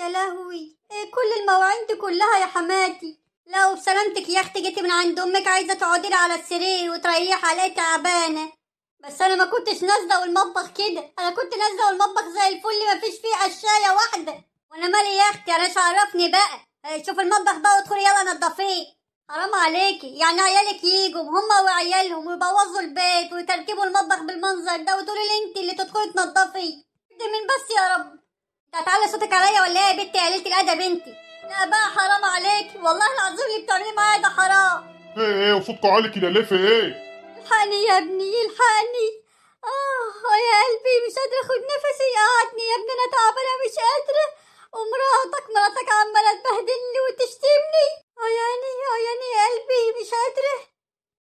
يا لهوي ايه كل المواعين دي كلها يا حماتي لا وبسلامتك يا اختي جيتي من عند امك عايزه تقعدي لي على السرير وتريحي عليا تعبانه بس انا ما كنتش نازله والمطبخ كده انا كنت نازله والمطبخ زي الفل ما فيش فيه قشايه واحده وانا مالي يا اختي انا عرفني بقى إيه، شوف المطبخ بقى وادخلي يلا نضفيه حرام عليكي يعني عيالك يجوا هما وعيالهم ويبوظوا البيت ويتركبوا المطبخ بالمنظر ده وتقولي لي انت اللي تدخلي تنضفي ده من بس يا رب تعالى صوتك عليا ولا ايه يا بنتي قليلة الادب انت لا بقى حرام عليكي والله العظيم اللي بتعمليه معايا ده حرام ايه ايه وصوتك عالي كده ليه في ايه الحقني يا ابني الحقني اه يا قلبي مش قادره اخد نفسي قعدني يا ابني انا تعبانه مش قادره ومراتك مراتك عماله تبهدلني وتشتمني اه اه يعني يا قلبي مش قادره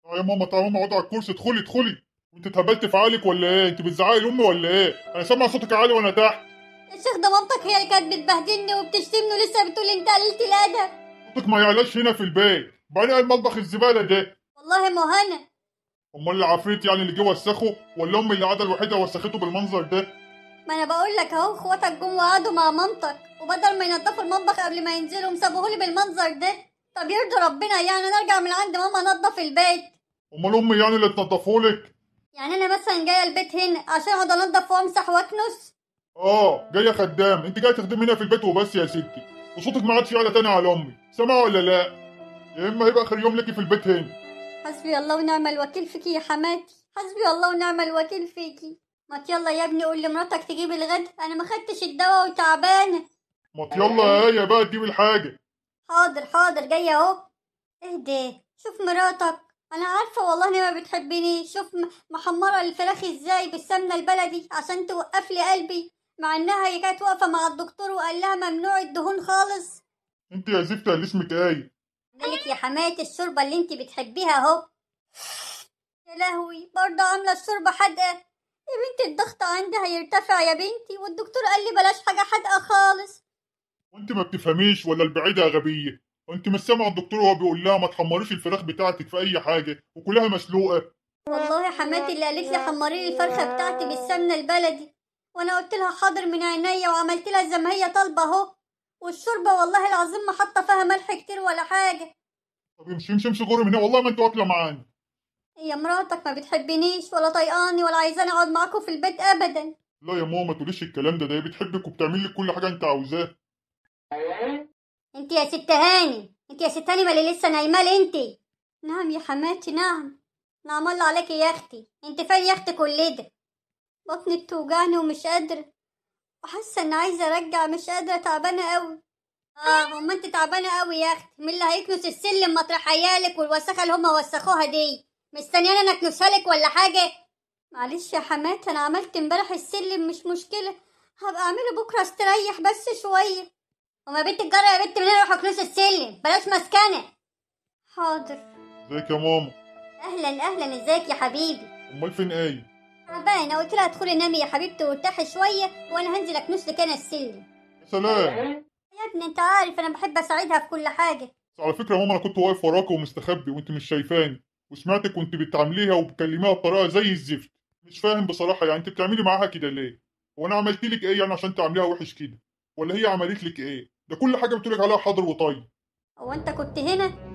اه يا ماما تعالى ماما اقعد على الكرسي ادخلي ادخلي انت اتهبلت في عقلك ولا ايه انت بتزعقي لامي ولا ايه انا سامع صوتك عالي وانا تحت الشيخ ده مامتك هي اللي كانت بتبهدلني وبتشتمني ولسه بتقولي انت قللت الادب مامتك ما يعلاش هنا في البيت بعدين المطبخ الزباله ده والله ما هنا امال العفريت يعني اللي جه وسخه ولا امي اللي قاعده الوحيده وسخته بالمنظر ده ما انا بقول لك اهو اخواتك جم وقعدوا مع مامتك وبدل ما ينضفوا المطبخ قبل ما ينزلوا سابوهولي بالمنظر ده طب يرضي ربنا يعني انا ارجع من عند ماما انضف البيت امال امي يعني اللي تنضفهولك يعني انا مثلا جايه البيت هنا عشان اقعد انضف وامسح واكنس اه جايه خدام انت جايه تخدمي هنا في البيت وبس يا ستي وصوتك ما عادش يعلى تاني على امي سامعه ولا لا يا اما هيبقى اخر يوم لكي في البيت هنا حسبي الله ونعم الوكيل فيكي يا حماتي حسبي الله ونعم الوكيل فيكي ما يلا يا ابني قول لمراتك تجيب الغد انا ما خدتش الدواء وتعبانه ما يلا يا آية بقى تجيب الحاجه حاضر حاضر جاي اهو اهدي شوف مراتك انا عارفه والله انها ما بتحبني شوف محمره الفراخ ازاي بالسمنه البلدي عشان توقف لي قلبي مع انها هي كانت واقفه مع الدكتور وقال لها ممنوع الدهون خالص انت يا زفت اللي اسمك ايه قالت يا حمايه الشوربه اللي انت بتحبيها اهو يا لهوي برضه عامله الشوربه حادقه يا بنتي الضغط عندي هيرتفع يا بنتي والدكتور قال لي بلاش حاجه حادقه خالص وانت ما بتفهميش ولا البعيده غبيه وانت مش سامعه الدكتور وهو بيقول لها ما تحمريش الفراخ بتاعتك في اي حاجه وكلها مسلوقه والله حماتي اللي قالت لي حمري لي الفرخه بتاعتي بالسمنه البلدي وانا قلت لها حاضر من عينيا وعملت لها زي ما هي طالبه اهو والشوربه والله العظيم ما حاطه فيها ملح كتير ولا حاجه طب امشي امشي امشي غوري من هنا والله ما انت واكله معانا يا مراتك ما بتحبنيش ولا طايقاني ولا عايزاني اقعد معاكم في البيت ابدا لا يا ماما ما تقوليش الكلام ده ده هي بتحبك وبتعمل لك كل حاجه انت عاوزاها انت يا ست هاني انت يا ست هاني مالي لسه نايمال انت نعم يا حماتي نعم نعم الله عليكي يا اختي انت فين يا اختي كل ده بطني بتوجعني ومش قادرة وحاسة إن عايزة أرجع مش قادرة تعبانة أوي آه هما أنت تعبانة أوي يا أختي مين اللي هيكنس السلم مطرح عيالك والوسخة اللي هما وسخوها دي مستنيانة أنا أكنسها لك ولا حاجة معلش يا حمات أنا عملت امبارح السلم مش مشكلة هبقى أعمله بكرة استريح بس شوية وما بنت الجرة يا بنت منين أروح أكنس السلم بلاش مسكنة حاضر ازيك يا ماما أهلا أهلا ازيك يا حبيبي أمال فين آية تعبانه قلت لها ادخلي نامي يا حبيبتي وارتاحي شويه وانا هنزل اكنسلك انا السلم سلام إيه؟ يا ابني انت عارف انا بحب اساعدها في كل حاجه بس على فكره يا ماما انا كنت واقف وراك ومستخبي وانت مش شايفاني وسمعتك كنت بتعامليها وبتكلميها بطريقه زي الزفت مش فاهم بصراحه يعني انت بتعملي معاها كده ليه هو انا عملت لك ايه يعني عشان تعمليها وحش كده ولا هي عملت لك ايه ده كل حاجه بتقولك عليها حاضر وطيب هو انت كنت هنا